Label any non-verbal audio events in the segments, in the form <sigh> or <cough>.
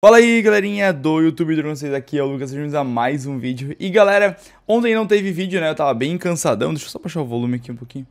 Fala aí galerinha do YouTube de vocês aqui, é o Lucas, sejam a mais um vídeo E galera, ontem não teve vídeo né, eu tava bem cansadão, deixa eu só baixar o volume aqui um pouquinho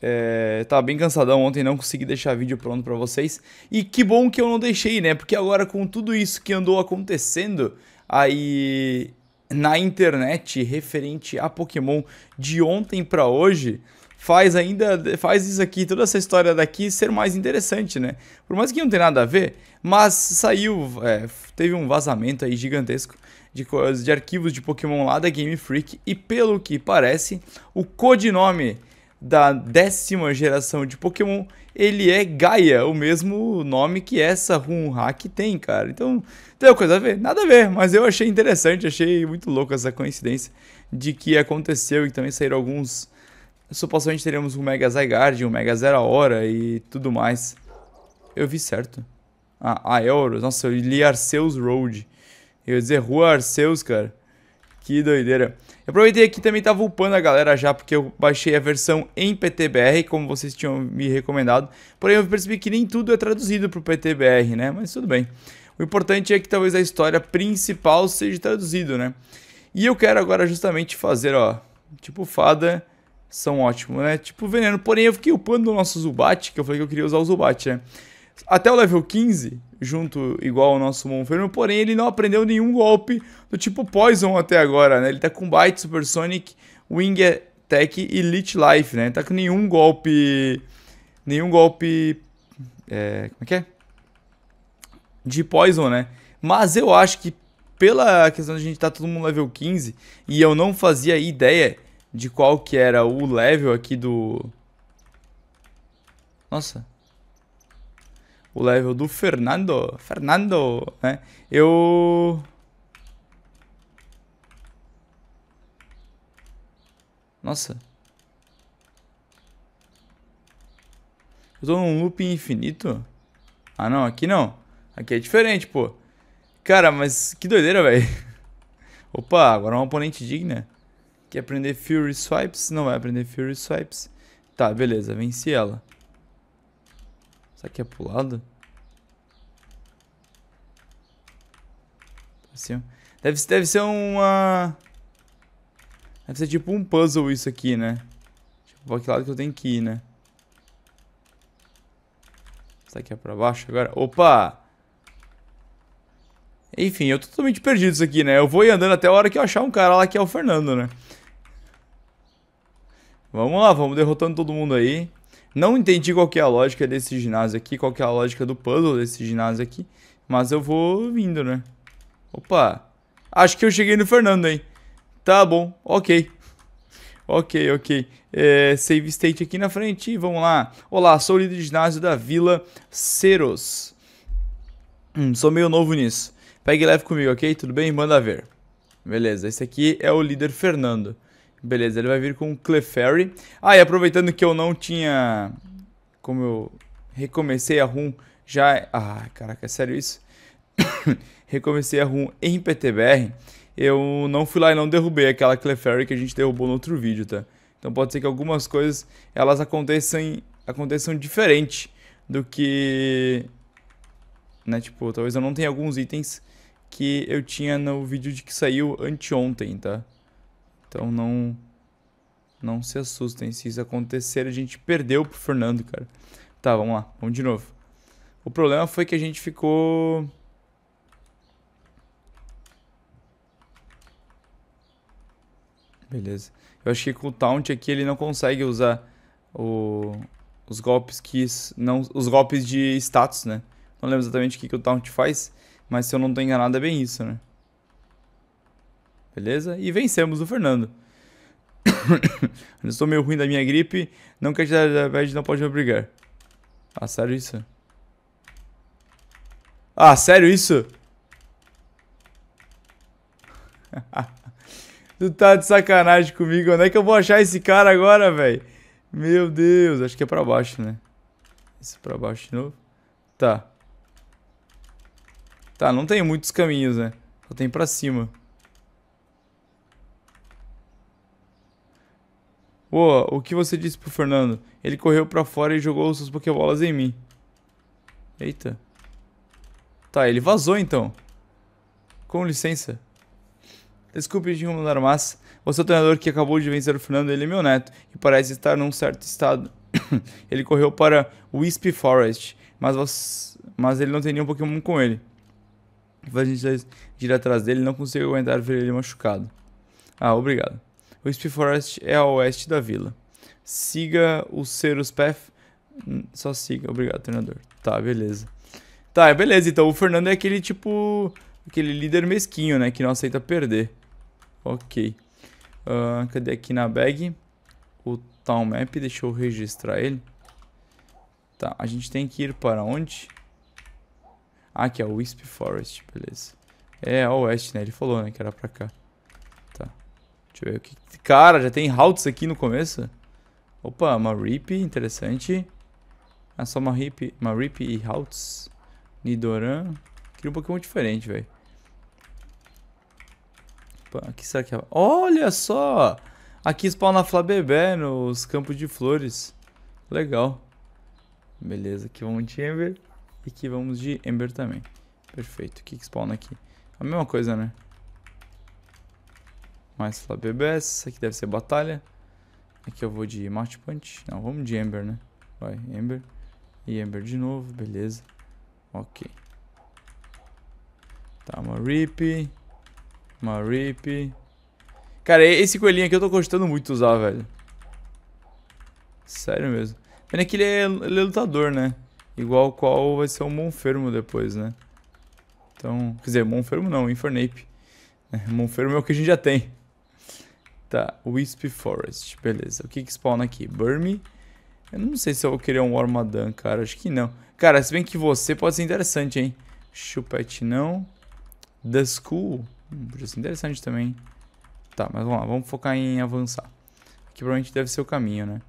é, Tava bem cansadão ontem, não consegui deixar vídeo pronto pra vocês E que bom que eu não deixei né, porque agora com tudo isso que andou acontecendo Aí na internet referente a Pokémon de ontem pra hoje faz ainda faz isso aqui, toda essa história daqui ser mais interessante, né? Por mais que não tenha nada a ver, mas saiu, é, teve um vazamento aí gigantesco de, de arquivos de Pokémon lá da Game Freak e pelo que parece, o codinome da décima geração de Pokémon, ele é Gaia, o mesmo nome que essa Runhack tem, cara. Então, tem coisa a ver? Nada a ver, mas eu achei interessante, achei muito louco essa coincidência de que aconteceu e também saíram alguns supostamente teremos um Mega Zygarde, um Mega Zero Hora e tudo mais. Eu vi certo. Ah, Aeolus. Ah, Nossa, eu li Arceus Road. Eu ia dizer Rua Arceus, cara. Que doideira. Eu aproveitei aqui também tava tá upando a galera já, porque eu baixei a versão em PTBR, como vocês tinham me recomendado. Porém, eu percebi que nem tudo é traduzido pro PTBR, né? Mas tudo bem. O importante é que talvez a história principal seja traduzido, né? E eu quero agora justamente fazer, ó, tipo fada são ótimos, né? Tipo veneno. Porém, eu fiquei upando o nosso Zubat, que eu falei que eu queria usar o Zubat, né? Até o level 15, junto igual ao nosso Monferno, porém ele não aprendeu nenhum golpe do tipo Poison até agora, né? Ele tá com Bite, Supersonic, Wing Attack e Lich Life, né? tá com nenhum golpe... Nenhum golpe... É, como é que é? De Poison, né? Mas eu acho que pela questão de a gente estar tá todo mundo level 15 e eu não fazia ideia de qual que era o level aqui do... Nossa. O level do Fernando. Fernando, né? Eu... Nossa. Eu tô num loop infinito? Ah, não. Aqui não. Aqui é diferente, pô. Cara, mas que doideira, velho. <laughs> Opa, agora é uma oponente digna. Né? Quer é aprender Fury Swipes? Não vai é aprender Fury Swipes. Tá, beleza, venci ela. Será que é pulado? Deve, deve ser uma... Deve ser tipo um puzzle isso aqui, né? Tipo, pra que lado que eu tenho que ir, né? Será que é pra baixo agora? Opa! Enfim, eu tô totalmente perdido isso aqui, né? Eu vou andando até a hora que eu achar um cara lá que é o Fernando, né? Vamos lá, vamos derrotando todo mundo aí. Não entendi qual que é a lógica desse ginásio aqui, qual que é a lógica do puzzle desse ginásio aqui. Mas eu vou vindo, né? Opa! Acho que eu cheguei no Fernando, hein? Tá bom, ok. <laughs> Ok, ok. É, save state aqui na frente, vamos lá. Olá, sou o líder de ginásio da Vila Ceros. Hum, sou meio novo nisso. Pegue leve comigo, ok? Tudo bem? Manda ver. Beleza, esse aqui é o líder Fernando. Beleza, ele vai vir com o Clefairy. Ah, e aproveitando que eu não tinha... Como eu recomecei a run já... Ah, caraca, é sério isso? <coughs> recomecei a run em PTBR. Eu não fui lá e não derrubei aquela Clefairy que a gente derrubou no outro vídeo, tá? Então pode ser que algumas coisas elas aconteçam, aconteçam diferente do que... Né? Tipo, talvez eu não tenha alguns itens que eu tinha no vídeo de que saiu anteontem, tá? Então não não se assustem se isso acontecer. A gente perdeu pro Fernando, cara. Tá, vamos lá. Vamos de novo. O problema foi que a gente ficou... Beleza. Eu acho que com o Taunt aqui ele não consegue usar o... os golpes que... Não, os golpes de status, né? Não lembro exatamente o que, que o Taunt faz, mas se eu não tô enganado é bem isso, né? beleza? E vencemos o Fernando. <coughs> estou meio ruim da minha gripe, não que a idade não pode me obrigar. Ah, sério isso? Ah, sério isso? <laughs> tu tá de sacanagem comigo. Onde é que eu vou achar esse cara agora, velho? Meu Deus, acho que é pra baixo, né? Isso pra baixo de novo. Tá. Tá, não tem muitos caminhos, né? Só tem pra cima. Uou, o que você disse pro Fernando? Ele correu pra fora e jogou suas pokebolas em mim. Eita. Tá, ele vazou então. Com licença. Desculpe de mandar massa. você é o treinador que acabou de vencer o Fernando, ele é meu neto e parece estar num certo estado. <coughs> ele correu para Wisp Forest, mas, você... mas ele não tem nenhum Pokémon com ele. Vai a gente ir atrás dele, não consigo aguentar ver ele machucado. Ah, obrigado. Wisp Forest é a oeste da vila. Siga o Serus Path. Hum, só siga, obrigado, treinador. Tá, beleza. Tá, é beleza. Então o Fernando é aquele tipo. Aquele líder mesquinho, né? Que não aceita perder. Ok. Uh, cadê aqui na bag? O Town Map. Deixa eu registrar ele. Tá, a gente tem que ir para onde? Ah, aqui é o Wisp Forest, beleza. É a oeste, né? Ele falou, né, que era pra cá. Deixa eu ver o que... Cara, já tem routes aqui no começo? Opa, uma Reap, interessante. Ah, só uma Reap, uma rip e routes. Nidoran. Queria um Pokémon diferente, velho. Opa, que será que é? Olha só! Aqui spawna Bebé nos campos de flores. Legal. Beleza, aqui vamos de Ember. E aqui vamos de Ember também. Perfeito. O que, que spawna aqui? A mesma coisa, né? Mais lá BBS. Aqui deve ser batalha. Aqui eu vou de Match Punch. Não, vamos de Ember, né? Vai, Ember. E Ember de novo, beleza. Ok. Tá, uma Rip. Uma Rip. Cara, esse coelhinho aqui eu tô gostando muito de usar, velho. Sério mesmo. Pena que ele é, ele é lutador, né? Igual qual vai ser o Monfermo depois, né? Então, quer dizer, Monfermo não, Infernape. <laughs> Monfermo é o que a gente já tem. Tá, Wisp Forest, beleza. O que que spawna aqui? Burmy? Eu não sei se eu vou querer um Armadan, cara. Acho que não. Cara, se bem que você pode ser interessante, hein? Chupete não. The School. Hum, podia ser interessante também. Tá, mas vamos lá. Vamos focar em avançar. Aqui provavelmente deve ser o caminho, né?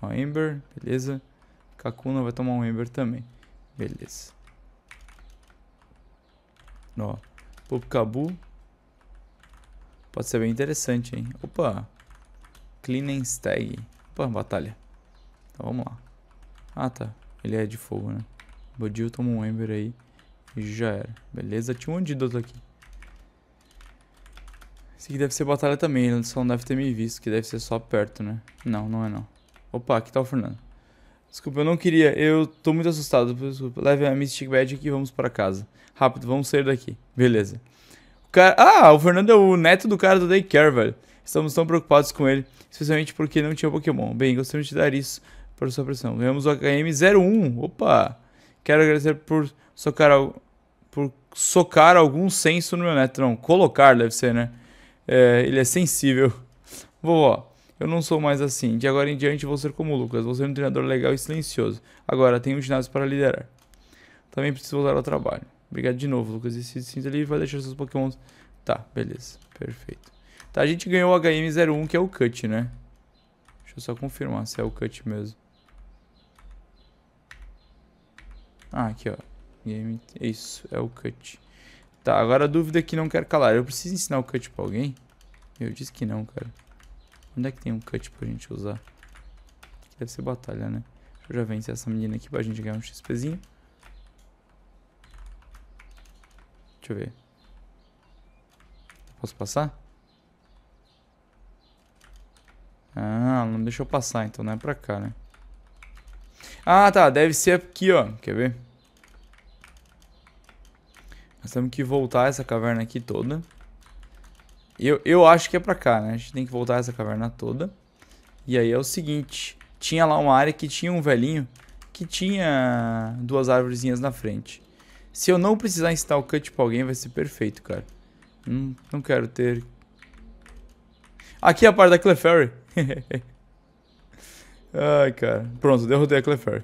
Ó, Ember. Beleza. Kakuna vai tomar um Ember também. Beleza. Ó. Popcabu. Pode ser bem interessante, hein? Opa! Clean and Stag. Opa, batalha. Então vamos lá. Ah, tá. Ele é de fogo, né? Bodil toma um Ember aí. E já era. Beleza, tinha um antídoto aqui. Esse aqui deve ser batalha também, ele só não deve ter me visto, que deve ser só perto, né? Não, não é não. Opa, aqui tá o Fernando. Desculpa, eu não queria, eu tô muito assustado, desculpa. Leve a Mystic Bad aqui e vamos pra casa. Rápido, vamos sair daqui. Beleza. Cara... Ah, o Fernando é o neto do cara do Daycare, velho. Estamos tão preocupados com ele, especialmente porque não tinha Pokémon. Bem, gostaria de dar isso para sua pressão. Ganhamos o HM01. Opa! Quero agradecer por socar, al... por socar algum senso no meu neto. Não, colocar deve ser, né? É, ele é sensível. <laughs> Vovó, eu não sou mais assim. De agora em diante vou ser como o Lucas. Vou ser um treinador legal e silencioso. Agora tenho um ginásio para liderar. Também preciso voltar ao trabalho. Obrigado de novo, Lucas. Esse cinza ali vai deixar seus pokémons... Tá, beleza. Perfeito. Tá, a gente ganhou o HM01, que é o Cut, né? Deixa eu só confirmar se é o Cut mesmo. Ah, aqui, ó. Game... Isso, é o Cut. Tá, agora a dúvida é que não quero calar. Eu preciso ensinar o Cut pra alguém? Eu disse que não, cara. Onde é que tem um Cut pra gente usar? Deve ser batalha, né? Deixa eu já vencer essa menina aqui pra gente ganhar um XPzinho. Deixa eu ver. Posso passar? Ah, não deixou passar, então não é pra cá, né? Ah, tá. Deve ser aqui, ó. Quer ver? Nós temos que voltar essa caverna aqui toda. Eu, eu acho que é pra cá, né? A gente tem que voltar essa caverna toda. E aí é o seguinte. Tinha lá uma área que tinha um velhinho que tinha duas árvorezinhas na frente. Se eu não precisar instalar o cut pra alguém, vai ser perfeito, cara. Hum, não quero ter... Aqui é a parte da Clefairy. <laughs> Ai, cara. Pronto, derrotei a Clefairy.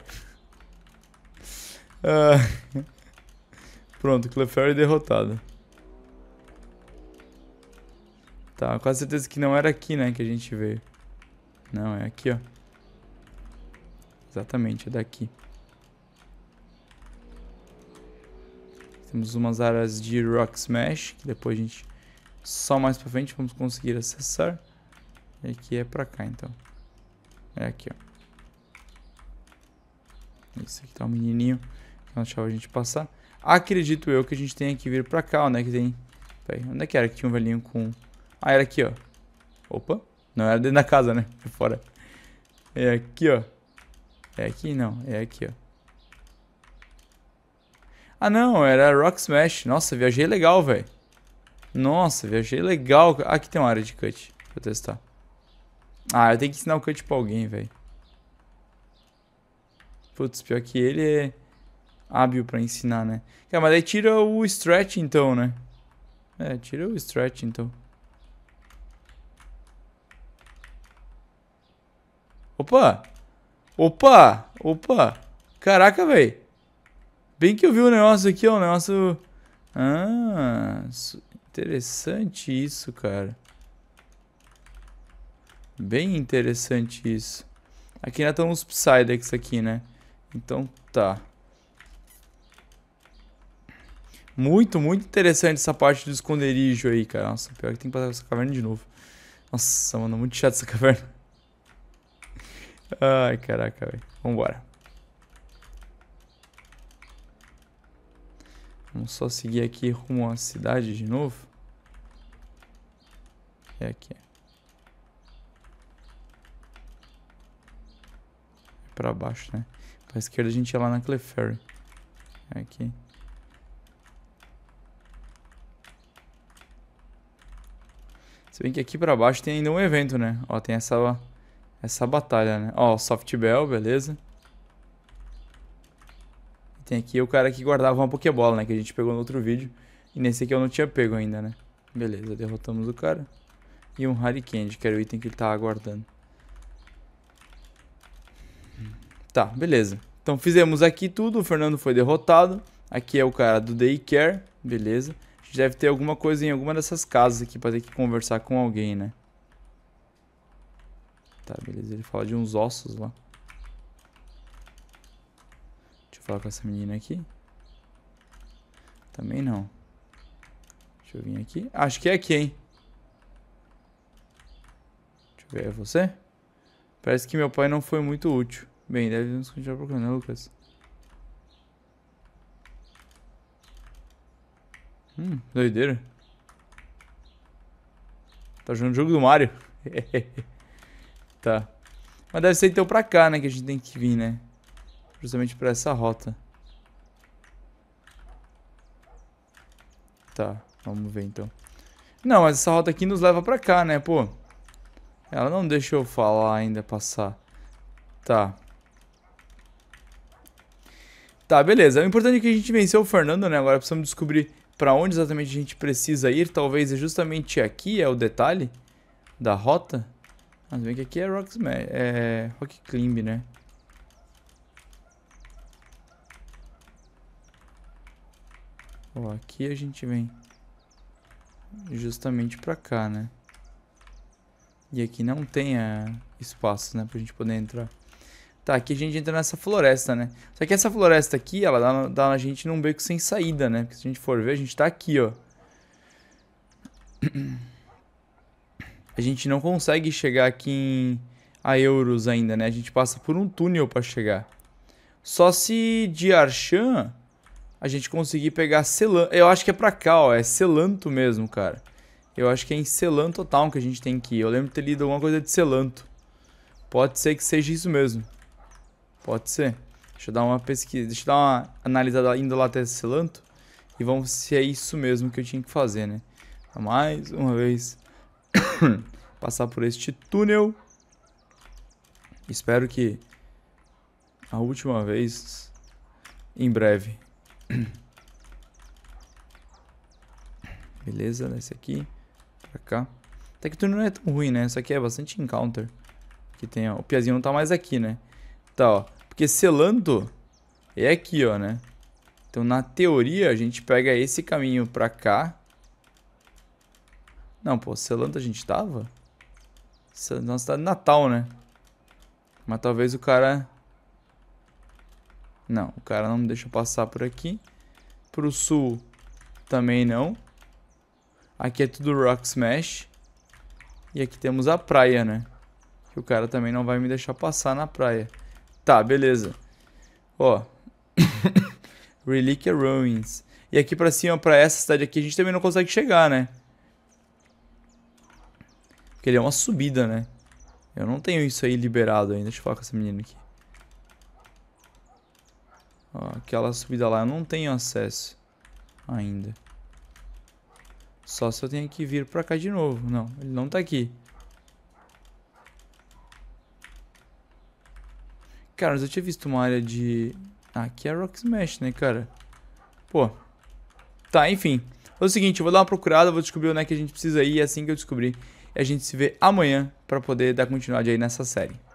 Ah. <laughs> Pronto, Clefairy derrotada. Tá, com certeza que não era aqui, né, que a gente veio. Não, é aqui, ó. Exatamente, é daqui. Temos umas áreas de Rock Smash, que depois a gente, só mais pra frente, vamos conseguir acessar. E aqui é pra cá, então. É aqui, ó. Esse aqui tá um menininho, que é não deixava a gente passar. Acredito eu que a gente tenha que vir pra cá, é que tem... Peraí, onde é que era que tinha um velhinho com... Ah, era aqui, ó. Opa, não era dentro da casa, né? fora. É aqui, ó. É aqui? Não, é aqui, ó. Ah, não, era Rock Smash. Nossa, viajei legal, velho. Nossa, viajei legal. Ah, aqui tem uma área de cut. Vou testar. Ah, eu tenho que ensinar o cut pra alguém, velho. Putz, pior que ele é hábil pra ensinar, né? É, mas aí tira o stretch então, né? É, tira o stretch então. Opa! Opa! Opa! Caraca, velho! Bem que eu vi o um negócio aqui, ó. É um negócio. Ah, interessante isso, cara. Bem interessante isso. Aqui ainda estão os Psydex aqui, né? Então tá. Muito, muito interessante essa parte do esconderijo aí, cara. Nossa, pior que tem que passar essa caverna de novo. Nossa, mano, muito chato essa <laughs> caverna. Ai, caraca, velho. Vambora. Vamos só seguir aqui rumo à cidade de novo. É aqui. É pra baixo, né? Pra esquerda a gente ia lá na Clefairy. É aqui. Se bem que aqui pra baixo tem ainda um evento, né? Ó, tem essa, essa batalha, né? Ó, Softbell, beleza. Tem aqui é o cara que guardava uma Pokébola, né? Que a gente pegou no outro vídeo. E nesse aqui eu não tinha pego ainda, né? Beleza, derrotamos o cara. E um Harry Candy, que era o item que ele tava aguardando. Tá, beleza. Então fizemos aqui tudo, o Fernando foi derrotado. Aqui é o cara do Daycare, beleza. A gente deve ter alguma coisa em alguma dessas casas aqui pra ter que conversar com alguém, né? Tá, beleza. Ele fala de uns ossos lá eu falar com essa menina aqui. Também não. Deixa eu vir aqui. Acho que é aqui, hein? Deixa eu ver, é você? Parece que meu pai não foi muito útil. Bem, deve nos continuar procurando, né, Lucas? Hum, doideira. Tá jogando o jogo do Mario. <laughs> tá. Mas deve ser então pra cá, né? Que a gente tem que vir, né? Justamente para essa rota. Tá, vamos ver então. Não, mas essa rota aqui nos leva pra cá, né, pô? Ela não deixou eu falar ainda, passar. Tá. Tá, beleza. O importante é que a gente venceu o Fernando, né? Agora precisamos descobrir para onde exatamente a gente precisa ir. Talvez é justamente aqui, é o detalhe da rota. Mas bem que aqui é Rock, Smash, é Rock Climb, né? Ó, aqui a gente vem justamente pra cá, né? E aqui não tem a é, espaço, né? Pra gente poder entrar. Tá, aqui a gente entra nessa floresta, né? Só que essa floresta aqui, ela dá, dá a gente num beco sem saída, né? Porque se a gente for ver, a gente tá aqui, ó. A gente não consegue chegar aqui em... a Euros ainda, né? A gente passa por um túnel pra chegar. Só se de Arshan a gente conseguir pegar Celan... Eu acho que é pra cá, ó, é Celanto mesmo, cara. Eu acho que é em Celanto Town que a gente tem que ir. Eu lembro de ter lido alguma coisa de Celanto. Pode ser que seja isso mesmo. Pode ser. Deixa eu dar uma pesquisa, deixa eu dar uma analisada indo lá até Celanto. E vamos se é isso mesmo que eu tinha que fazer, né? Mais uma vez. <coughs> Passar por este túnel. Espero que a última vez em breve. <clears throat> Beleza, né, esse aqui. Pra cá. Até que o turno não é tão ruim, né? Isso aqui é bastante encounter. que tem, ó. O piazinho não tá mais aqui, né? Tá, ó. Porque selando é aqui, ó, né? Então, na teoria, a gente pega esse caminho pra cá. Não, pô, selando a gente tava? Nossa, tá de Natal, né? Mas talvez o cara não, o cara não me deixa passar por aqui. Pro sul, também não. Aqui é tudo Rock Smash. E aqui temos a praia, né? Que o cara também não vai me deixar passar na praia. Tá, beleza. Ó. <coughs> Relíquia Ruins. E aqui pra cima, pra essa cidade aqui, a gente também não consegue chegar, né? Porque ele é uma subida, né? Eu não tenho isso aí liberado ainda. Deixa eu falar com essa menina aqui aquela subida lá eu não tenho acesso ainda. Só se eu tenho que vir pra cá de novo. Não, ele não tá aqui. Cara, mas eu tinha visto uma área de... Ah, aqui é Rock Smash, né, cara? Pô. Tá, enfim. É o seguinte, eu vou dar uma procurada, vou descobrir onde é que a gente precisa ir. E é assim que eu descobrir, a gente se vê amanhã pra poder dar continuidade aí nessa série.